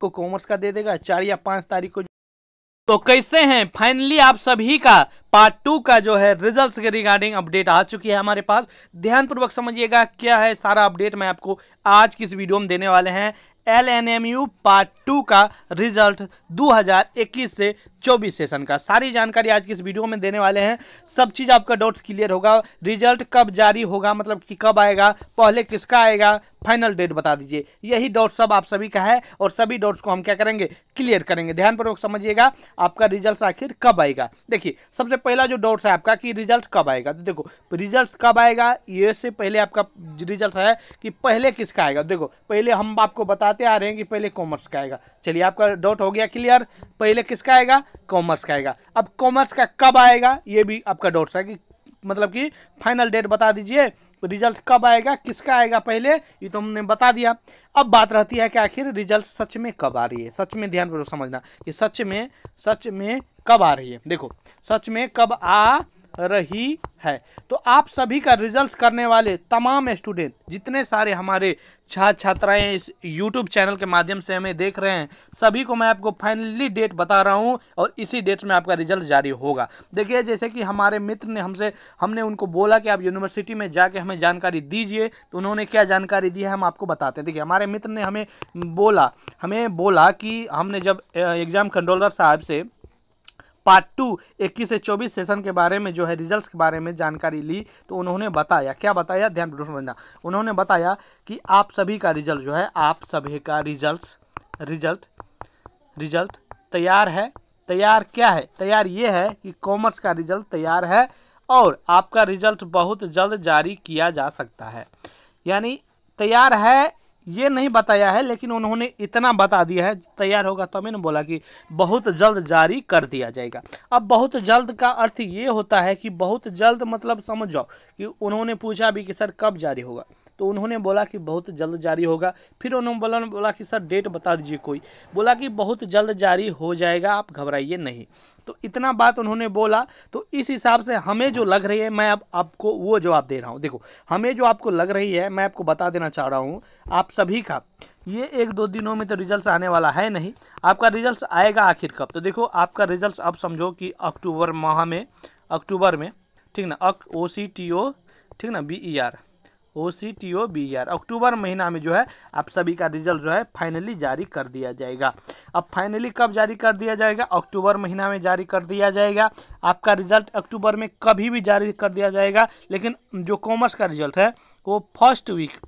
को कॉमर्स का दे देगा चार या पांच तारीख को तो कैसे हैं फाइनली आप सभी का पार्ट टू का जो है रिजल्ट्स के रिगार्डिंग अपडेट आ चुकी है हमारे पास ध्यानपूर्वक समझिएगा क्या है सारा अपडेट मैं आपको आज की इस वीडियो में देने वाले हैं L N M U part two का रिजल्ट 2021 से चौबीस सेशन का सारी जानकारी आज की इस वीडियो में देने वाले हैं सब चीज़ आपका डाउट्स क्लियर होगा रिजल्ट कब जारी होगा मतलब कि कब आएगा पहले किसका आएगा फाइनल डेट बता दीजिए यही डाउट सब आप सभी का है और सभी डाउट्स को हम क्या करेंगे क्लियर करेंगे ध्यानपूर्वक समझिएगा आपका रिजल्ट आखिर कब आएगा देखिए सबसे पहला जो डाउट्स है आपका कि रिजल्ट कब आएगा तो देखो रिजल्ट कब आएगा ये से पहले आपका रिजल्ट है कि पहले किसका आएगा देखो पहले हम आपको बताते आ रहे हैं कि पहले कॉमर्स का आएगा चलिए आपका डाउट हो गया क्लियर पहले किसका आएगा कॉमर्स का आएगा अब कॉमर्स का कब आएगा ये भी आपका डाउट है कि मतलब कि फाइनल डेट बता दीजिए रिजल्ट कब आएगा किसका आएगा पहले ये तो हमने बता दिया अब बात रहती है कि आखिर रिजल्ट सच में कब आ रही है सच में ध्यान पूर्वक समझना कि सच में सच में कब आ रही है देखो सच में कब आ रही है तो आप सभी का रिजल्ट्स करने वाले तमाम स्टूडेंट जितने सारे हमारे छात्र छात्राएं इस यूट्यूब चैनल के माध्यम से हमें देख रहे हैं सभी को मैं आपको फाइनली डेट बता रहा हूं और इसी डेट में आपका रिजल्ट जारी होगा देखिए जैसे कि हमारे मित्र ने हमसे हमने उनको बोला कि आप यूनिवर्सिटी में जाके हमें जानकारी दीजिए तो उन्होंने क्या जानकारी दी है हम आपको बताते हैं देखिए हमारे मित्र ने हमें बोला हमें बोला कि हमने जब एग्ज़ाम कंट्रोलर साहब से पार्ट टू इक्कीस से चौबीस सेशन के बारे में जो है रिजल्ट्स के बारे में जानकारी ली तो उन्होंने बताया क्या बताया ध्यान बनना उन्होंने बताया कि आप सभी का रिजल्ट जो है आप सभी का रिजल्ट्स रिजल्ट रिजल्ट तैयार है तैयार क्या है तैयार ये है कि कॉमर्स का रिजल्ट तैयार है और आपका रिजल्ट बहुत जल्द जारी किया जा सकता है यानी तैयार है ये नहीं बताया है लेकिन उन्होंने इतना बता दिया है तैयार होगा तो मैंने बोला कि बहुत जल्द जारी कर दिया जाएगा अब बहुत जल्द का अर्थ ये होता है कि बहुत जल्द मतलब समझ जाओ कि उन्होंने पूछा भी कि सर कब जारी होगा तो उन्होंने बोला कि बहुत जल्द जारी होगा फिर उन्होंने बोला बोला कि सर डेट बता दीजिए कोई बोला कि बहुत जल्द जारी हो जाएगा आप घबराइए नहीं तो इतना बात उन्होंने बोला तो इस हिसाब से हमें जो लग रही है मैं अब आपको वो जवाब दे रहा हूँ देखो हमें जो आपको लग रही है मैं आपको बता देना चाह रहा हूँ आप सभी का ये एक दो दिनों में तो रिज़ल्ट आने वाला है नहीं आपका रिजल्ट आएगा आखिर कब तो देखो आपका रिजल्ट अब समझो कि अक्टूबर माह में अक्टूबर में ठीक ना अक ओ सी टी ओ ठीक ना B E R O C T O B R अक्टूबर महीना में जो है आप सभी का रिजल्ट जो है फाइनली जारी कर दिया जाएगा अब फाइनली कब जारी कर दिया जाएगा अक्टूबर महीना में जारी कर दिया जाएगा आपका रिजल्ट अक्टूबर में कभी भी जारी कर दिया जाएगा लेकिन जो कॉमर्स का रिजल्ट है वो फर्स्ट वीक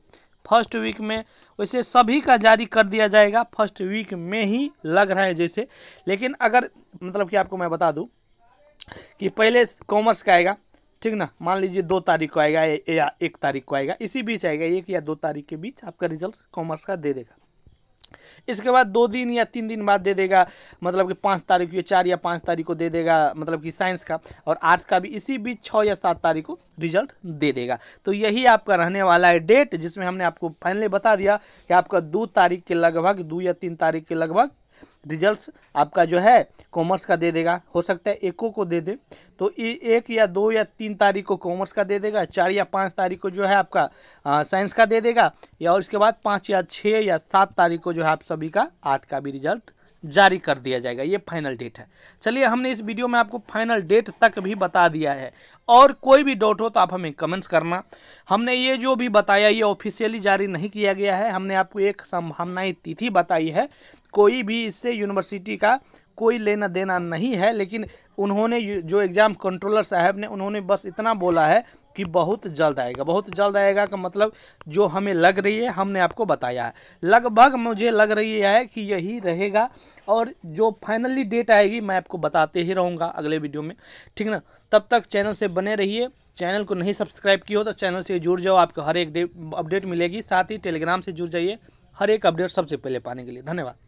फर्स्ट वीक में वैसे सभी का जारी कर दिया जाएगा फर्स्ट वीक में ही लग रहा है जैसे लेकिन अगर मतलब कि आपको मैं बता दूं कि पहले कॉमर्स का आएगा ठीक ना मान लीजिए दो तारीख को आएगा या एक तारीख को आएगा इसी बीच आएगा एक या दो तारीख के बीच आपका रिजल्ट कॉमर्स का दे देगा इसके बाद दो दिन या तीन दिन बाद दे देगा मतलब कि पाँच तारीख या चार या पाँच तारीख को दे देगा मतलब कि साइंस का और आर्ट्स का भी इसी बीच छः या सात तारीख को रिजल्ट दे देगा तो यही आपका रहने वाला है डेट जिसमें हमने आपको फाइनली बता दिया कि आपका दो तारीख के लगभग दो या तीन तारीख के लगभग रिजल्ट्स आपका जो है कॉमर्स का दे देगा हो सकता है एको को दे दे तो एक या दो या तीन तारीख को कॉमर्स का दे देगा चार या पाँच तारीख को जो है आपका साइंस का दे देगा या और इसके बाद पाँच या छः या सात तारीख को जो है आप सभी का आर्ट का भी रिजल्ट जारी कर दिया जाएगा ये फाइनल डेट है चलिए हमने इस वीडियो में आपको फाइनल डेट तक भी बता दिया है और कोई भी डाउट हो तो आप हमें कमेंट्स करना हमने ये जो भी बताया ये ऑफिशियली जारी नहीं किया गया है हमने आपको एक संभावनाएं तिथि बताई है कोई भी इससे यूनिवर्सिटी का कोई लेना देना नहीं है लेकिन उन्होंने जो एग्ज़ाम कंट्रोलर साहब ने उन्होंने बस इतना बोला है कि बहुत जल्द आएगा बहुत जल्द आएगा का मतलब जो हमें लग रही है हमने आपको बताया है लगभग मुझे लग रही है कि यही रहेगा और जो फाइनली डेट आएगी मैं आपको बताते ही रहूँगा अगले वीडियो में ठीक ना तब तक चैनल से बने रहिए चैनल को नहीं सब्सक्राइब किया हो तो चैनल से जुड़ जाओ आपको हर एक अपडेट मिलेगी साथ ही टेलीग्राम से जुड़ जाइए हर एक अपडेट सबसे पहले पाने के लिए धन्यवाद